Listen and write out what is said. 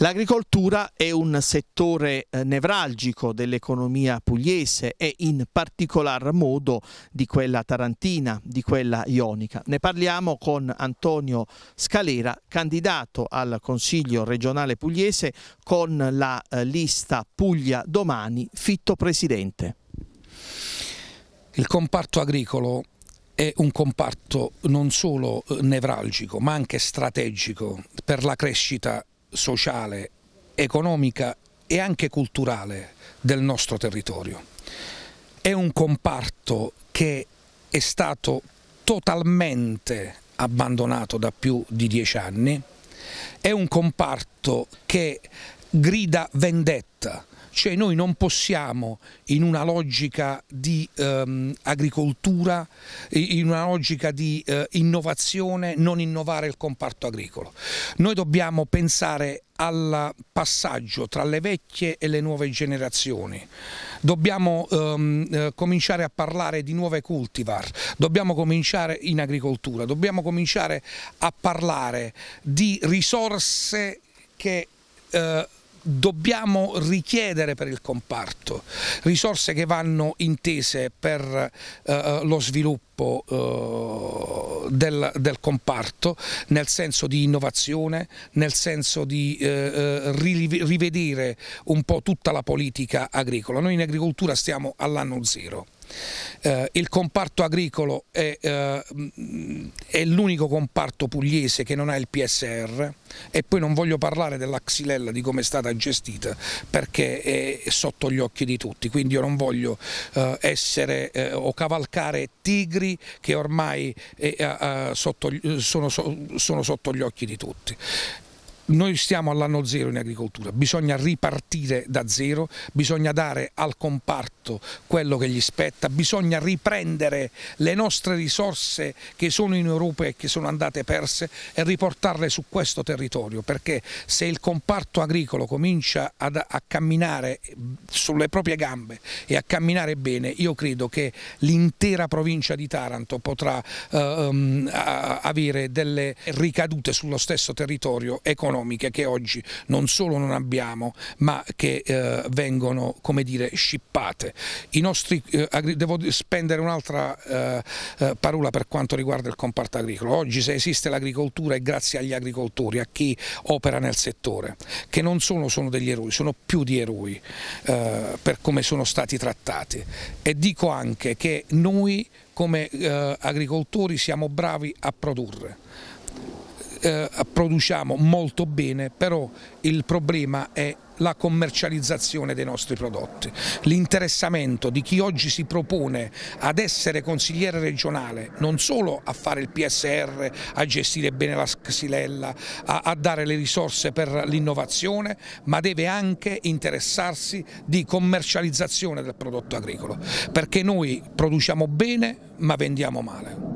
L'agricoltura è un settore eh, nevralgico dell'economia pugliese e in particolar modo di quella tarantina, di quella ionica. Ne parliamo con Antonio Scalera, candidato al Consiglio regionale pugliese con la eh, lista Puglia Domani, fitto presidente. Il comparto agricolo è un comparto non solo eh, nevralgico ma anche strategico per la crescita sociale, economica e anche culturale del nostro territorio. È un comparto che è stato totalmente abbandonato da più di dieci anni, è un comparto che grida vendetta cioè noi non possiamo in una logica di ehm, agricoltura, in una logica di eh, innovazione, non innovare il comparto agricolo. Noi dobbiamo pensare al passaggio tra le vecchie e le nuove generazioni. Dobbiamo ehm, eh, cominciare a parlare di nuove cultivar, dobbiamo cominciare in agricoltura, dobbiamo cominciare a parlare di risorse che eh, dobbiamo richiedere per il comparto, risorse che vanno intese per eh, eh, lo sviluppo eh, del, del, comparto nel senso di innovazione, nel senso di eh, eh rivedere un po' tutta la politica agricola. Noi in agricoltura stiamo all'anno zero. Eh, il comparto agricolo è, eh, mm, è l'unico comparto pugliese che non ha il PSR e poi non voglio parlare dell'axilella di come è stata gestita perché è sotto gli occhi di tutti, quindi io non voglio eh, essere eh, o cavalcare tigri che ormai eh, eh, sotto, sono, sono sotto gli occhi di tutti noi stiamo all'anno zero in agricoltura, bisogna ripartire da zero, bisogna dare al comparto quello che gli spetta, bisogna riprendere le nostre risorse che sono in Europa e che sono andate perse e riportarle su questo territorio, perché se il comparto agricolo comincia ad, a camminare sulle proprie gambe e a camminare bene, io credo che l'intera provincia di Taranto potrà eh, ehm, avere delle ricadute sullo stesso territorio economico economiche che oggi non solo non abbiamo ma che eh, vengono come dire scippate. Nostri, eh, devo spendere un'altra eh, eh, parola per quanto riguarda il comparto agricolo. Oggi se esiste l'agricoltura è grazie agli agricoltori, a chi opera nel settore, che non solo sono degli eroi, sono più di eroi eh, per come sono stati trattati e dico anche che noi come eh, agricoltori siamo bravi a produrre eh, produciamo molto bene, però il problema è la commercializzazione dei nostri prodotti, l'interessamento di chi oggi si propone ad essere consigliere regionale, non solo a fare il PSR, a gestire bene la Xilella, a, a dare le risorse per l'innovazione, ma deve anche interessarsi di commercializzazione del prodotto agricolo, perché noi produciamo bene ma vendiamo male.